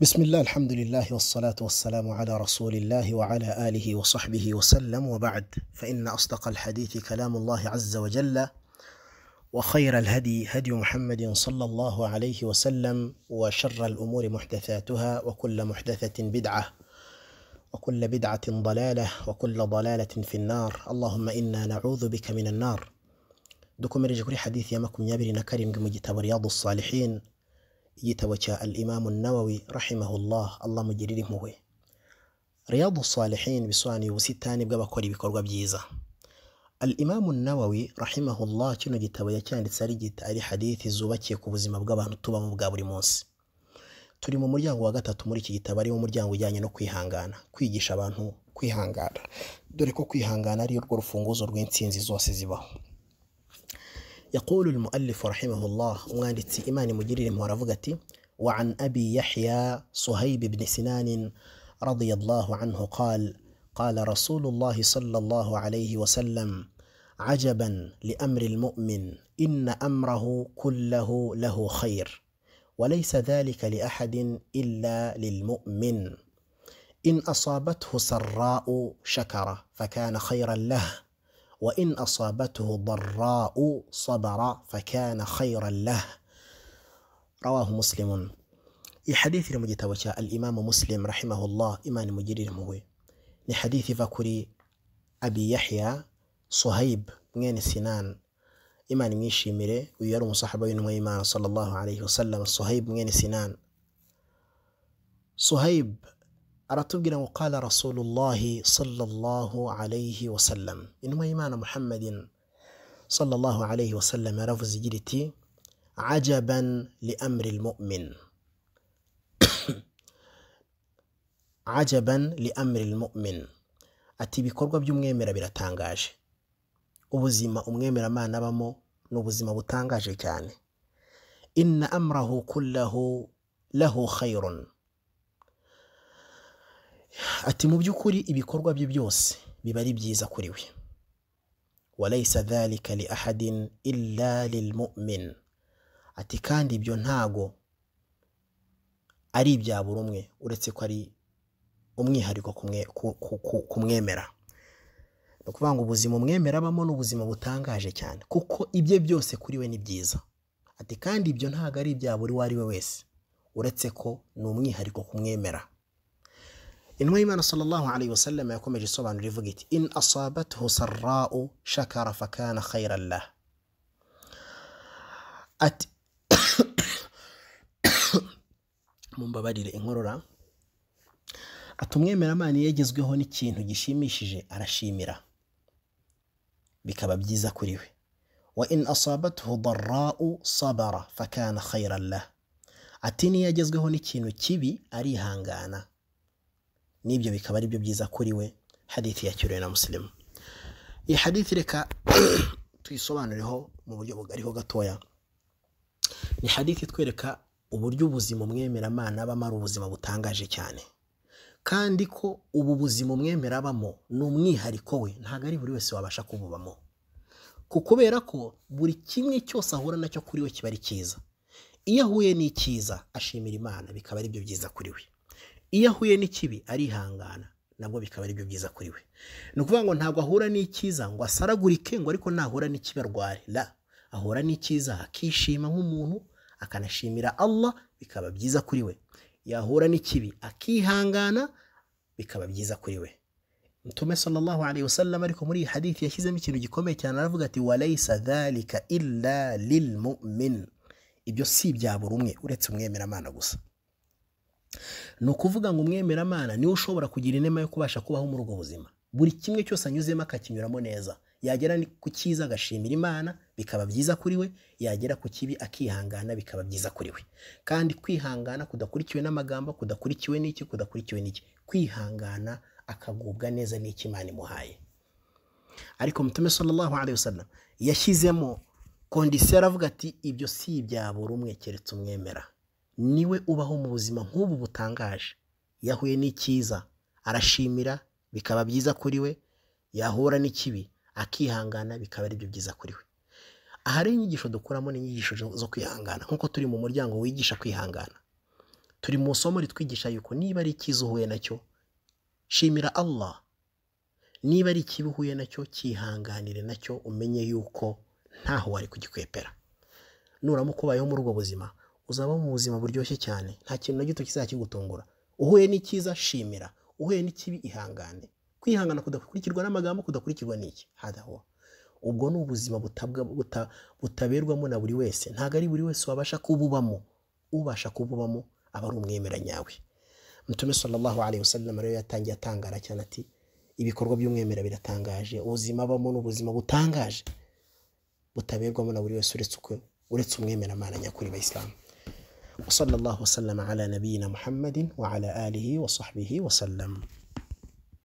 بسم الله الحمد لله والصلاة والسلام على رسول الله وعلى آله وصحبه وسلم وبعد فإن أصدق الحديث كلام الله عز وجل وخير الهدي هدي محمد صلى الله عليه وسلم وشر الأمور محدثاتها وكل محدثة بدعة وكل بدعة ضلالة وكل ضلالة في النار اللهم إنا نعوذ بك من النار دوكم رجل حديث يمكم يابرنا كريم جمجي رياض الصالحين igitabo cya al imamu nawawi rahimahullah alamugirire impuhwe riyadu salihin bisobanuye ubusitani bw'abakora ibikorwa byiza al imamu nawawi rahimahullah kino gitabo yacyanditse ari gita ari hadithi zubakiye ku buzima bw'abantu tubamo bwa buri munsi turi mu muryango wa gatatu muri iki gitabo ariwo muryango ujyanye no kwihangana kwigisha abantu kwihangana dore ko kwihangana ari urwo rufunguzo rw'insinzi zose zibaho يقول المؤلف رحمه الله مؤلف إيمان مجرد ورفقتي وعن أبي يحيى صهيب بن سنان رضي الله عنه قال قال رسول الله صلى الله عليه وسلم عجبا لأمر المؤمن إن أمره كله له خير وليس ذلك لأحد إلا للمؤمن إن أصابته سراء شكر فكان خيرا له وإن أصابته ضراء صبر فكان خيرا له رواه مسلم في حديث المجتوشة الإمام مسلم رحمه الله إمام مجرد موي لحديث فكري أبي يحيى صهيب من سنان إمام ميشي ميري ويرم صحبه إمام صلى الله عليه وسلم صهيب من سنان صهيب aratubwira أنا تبقى وقال رسول الله صلى الله عليه وسلم إنما إيمان محمد صلى الله عليه وسلم ajaban li amri almu'min ajaban li amri almu'min ati ibikorwa by'umwemera biratangaje ubuzima umwemeramana abamo ni ubuzima butangaje cyane inna amrahu kullahu lahu khayrun ati mu by'ukuri ibikorwa bye byose biba ari byiza kuri we walayisa dhalika li ahadin illa lilmumin ati kandi ibyo ntago ari ibya buri umwe uretse ko ari umwihariko kumwemera ni ukuvuga ngo ubuzima umwemera abamo ni ubuzima butangaje cyane kuko ibye byose kuri we ni byiza ati kandi ibyo ntago ari ibya buri uwo ari we wese uretse ko ni umwihariko kumwemera المهم أن صلى الله عليه وسلم يقوم يجي صبعا ريفوغيت إن أصابته سراء شكر فكان خيرا له أت mumbabadire inkorora ati umwemeramana iyo yagezweho n'ikintu gishimishije arashimira bikaba byiza kuri we wa in asabathu darra'u sabara fakana khayran lah ati niyo yagezweho n'ikintu kibi arihangana n'ibyo bikaba ari byo byiza kuri we hadithi yakiriwe na musilimu iyi hadithi reka tuyisobanureho mu buryo bugariho gatoya ni hadithi itwereka uburyo ubuzima umwemeramana abamo ari ubuzima butangaje cyane kandi ko ubu buzima umwemera abamo ni umwihariko we ntabwo ari buri wese wabasha kububamo ku kubera ko buri kimwe cyose ahura nacyo kuri we kiba ari cyiza iyo ahuye n'icyiza ashimira imana bikaba ari byo byiza kuri we iyo ahuye n'ikibi arihangana nabwo bikaba ari byo byiza kuri we ni ukuvuga ngo ntabwo ahura n'icyiza ngo asaragurike ngo ariko nahura n'ikibi arware la ahura n'icyiza akishima nk'umuntu akanashimira Allah bikaba byiza kuri we yahura n'ikibi akihangana bikaba byiza kuri we mutume sallallahu alayhi wasallam ariko muri iyi hadithi yashyizemo ikintu gikomeye cyane aravuga ati walaysa dhalika illa lilmumin ibyo si ibya buri umwe uretse umwemeramana gusa ni ukuvuga ngo umwemeramana niwe ushobora kugira inema yo kubasha kubaho muri ubwo buzima buri kimwe cyose anyuzemo akakinyuramo neza yagera ku cyiza agashimira imana bikaba byiza kuri we yagera ku kibi akihangana bikaba byiza kuri we kandi kwihangana kudakurikiwe n'amagambo kudakurikiwe n'iki kudakurikiwe n'iki kwihangana akagubwa neza n'iki imana imuhaye ariko mutume sallallahu alayhi wasallam yashyizemo kondisiyo aravuga ati ibyo si ibya buri umwe keretse umwemera niwe ubaho mu buzima nk'ubu butangaje yahuye n'icyiza arashimira bikaba byiza kuri we yahura n'ikibi akihangana bikaba ari byo byiza kuri we ahari inyigisho dukuramo ni inyigisho zo kwihangana nk'uko turi mu muryango wigisha kwihangana turi mu isomo ritwigisha yuko niba ari icyiza uhuye nacyo shimira Allah niba ari ikibi uhuye nacyo cyihanganire nacyo umenye yuko ntaho wari kugikwepera nuramuka ubayeho muri ubwo buzima uzaba mu buzima buryoshye cyane nta kintu na gito kizakigutungura uhuye n'icyiza shimira uhuye n'ikibi ihangane kwihangana kudakurikirwa n'amagambo kudakurikirwa n'iki hadaho ubwo ni ubuzima butaberwamo na buri wese ntabwo ari buri wese wabasha kububamo ubasha kububamo aba ari nyawe mutume sallallahu alayhi wasallam rero yatangiye atangara cyane ati ibikorwa by'umwemera biratangaje ubuzima abamo ni ubuzima butangaje butaberwamo na buri wese uretse umwemera mana nyakuri bayisilamu وصلى الله وسلم على نبينا محمد وعلى آله وصحبه وسلم